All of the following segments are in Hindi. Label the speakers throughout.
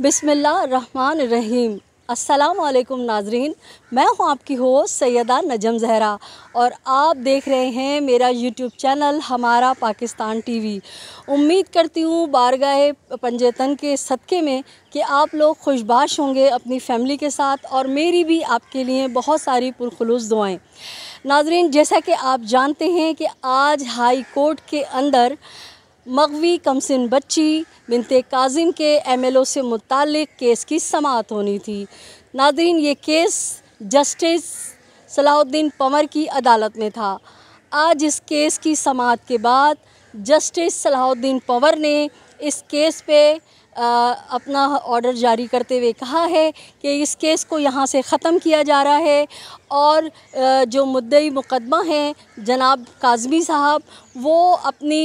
Speaker 1: रहमान रहीम वालेकुम नाजरीन मैं हूं आपकी होस्ट सैदा नजम जहरा और आप देख रहे हैं मेरा यूट्यूब चैनल हमारा पाकिस्तान टीवी उम्मीद करती हूं बारगाह पंजेतन के सदक़े में कि आप लोग खुशबाश होंगे अपनी फैमिली के साथ और मेरी भी आपके लिए बहुत सारी पुरखलूस दुआएं नाजरीन जैसा कि आप जानते हैं कि आज हाई कोर्ट के अंदर मगवी कमसिन बच्ची बिनते काजिम के एमएलओ से मुतल केस की समात होनी थी नादरीन ये केस जस्टिस सलाउद्दीन पंवर की अदालत में था आज इस केस की समात के बाद जस्टिस सलाहुद्दीन पंवर ने इस केस पे अपना ऑर्डर जारी करते हुए कहा है कि इस केस को यहाँ से ख़त्म किया जा रहा है और जो मुद्दई मुकदमा हैं जनाब काजमी साहब वो अपनी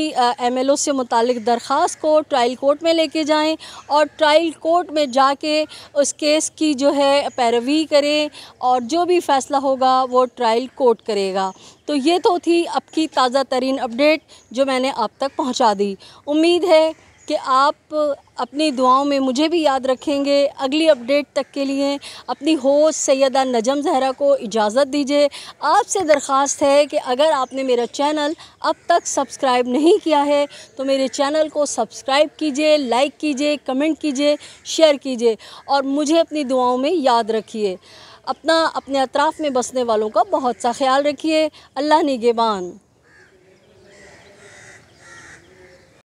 Speaker 1: एम एल ओ से मुतल दरख्वास को ट्रायल कोर्ट में लेके जाएं और ट्रायल कोर्ट में जाके उस केस की जो है पैरवी करें और जो भी फ़ैसला होगा वो ट्रायल कोर्ट करेगा तो ये तो थी अब की ताज़ा तरीन अपडेट जो मैंने आप तक पहुँचा दी उम्मीद है कि आप अपनी दुआओं में मुझे भी याद रखेंगे अगली अपडेट तक के लिए अपनी होस्ट सैदा नजम जहरा को इजाज़त दीजिए आपसे दरख्वास्त है कि अगर आपने मेरा चैनल अब तक सब्सक्राइब नहीं किया है तो मेरे चैनल को सब्सक्राइब कीजिए लाइक कीजिए कमेंट कीजिए शेयर कीजिए और मुझे अपनी दुआओं में याद रखिए अपना अपने अतराफ़ में बसने वालों का बहुत सा ख्याल रखिए अल्लाह निगेबान